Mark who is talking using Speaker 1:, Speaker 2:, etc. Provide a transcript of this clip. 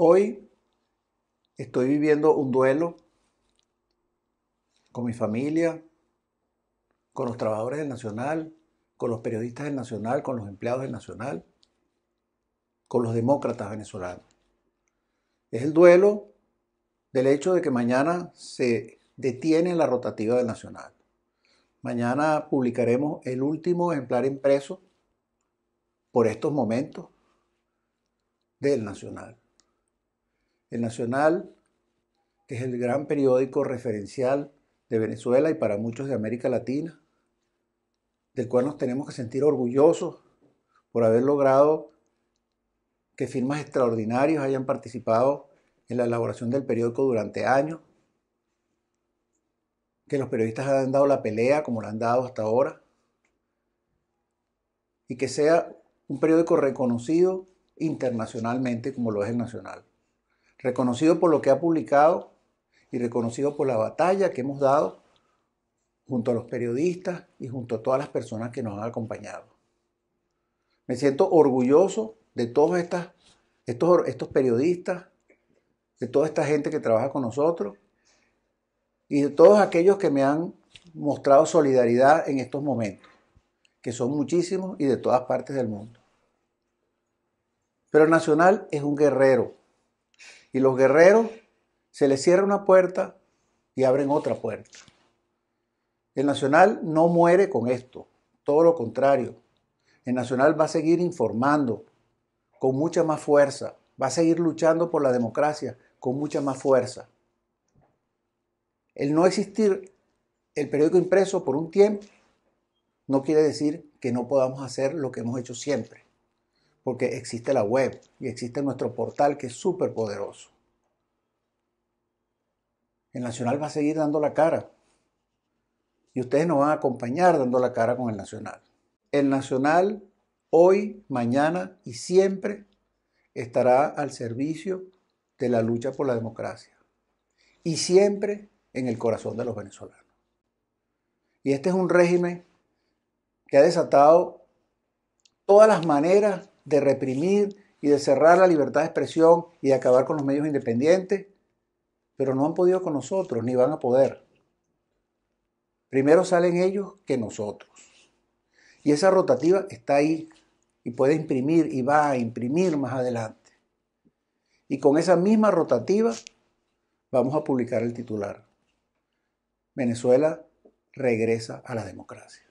Speaker 1: Hoy estoy viviendo un duelo con mi familia, con los trabajadores del Nacional, con los periodistas del Nacional, con los empleados del Nacional, con los demócratas venezolanos. Es el duelo del hecho de que mañana se detiene la rotativa del Nacional. Mañana publicaremos el último ejemplar impreso por estos momentos del Nacional. El Nacional, que es el gran periódico referencial de Venezuela y para muchos de América Latina, del cual nos tenemos que sentir orgullosos por haber logrado que firmas extraordinarias hayan participado en la elaboración del periódico durante años, que los periodistas hayan dado la pelea como la han dado hasta ahora, y que sea un periódico reconocido internacionalmente como lo es el Nacional reconocido por lo que ha publicado y reconocido por la batalla que hemos dado junto a los periodistas y junto a todas las personas que nos han acompañado. Me siento orgulloso de todos estos, estos periodistas, de toda esta gente que trabaja con nosotros y de todos aquellos que me han mostrado solidaridad en estos momentos, que son muchísimos y de todas partes del mundo. Pero Nacional es un guerrero, y los guerreros se les cierra una puerta y abren otra puerta. El Nacional no muere con esto, todo lo contrario. El Nacional va a seguir informando con mucha más fuerza, va a seguir luchando por la democracia con mucha más fuerza. El no existir el periódico impreso por un tiempo no quiere decir que no podamos hacer lo que hemos hecho siempre porque existe la web y existe nuestro portal que es súper poderoso. El Nacional va a seguir dando la cara y ustedes nos van a acompañar dando la cara con el Nacional. El Nacional hoy, mañana y siempre estará al servicio de la lucha por la democracia y siempre en el corazón de los venezolanos. Y este es un régimen que ha desatado todas las maneras de reprimir y de cerrar la libertad de expresión y de acabar con los medios independientes, pero no han podido con nosotros, ni van a poder. Primero salen ellos que nosotros. Y esa rotativa está ahí y puede imprimir y va a imprimir más adelante. Y con esa misma rotativa vamos a publicar el titular. Venezuela regresa a la democracia.